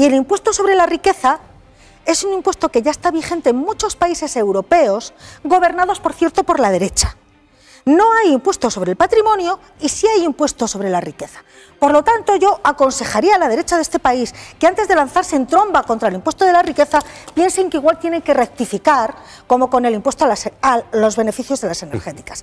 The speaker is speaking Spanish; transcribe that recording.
Y el impuesto sobre la riqueza es un impuesto que ya está vigente en muchos países europeos, gobernados, por cierto, por la derecha. No hay impuesto sobre el patrimonio y sí hay impuesto sobre la riqueza. Por lo tanto, yo aconsejaría a la derecha de este país que antes de lanzarse en tromba contra el impuesto de la riqueza, piensen que igual tienen que rectificar, como con el impuesto a, e-, los beneficios de las energéticas.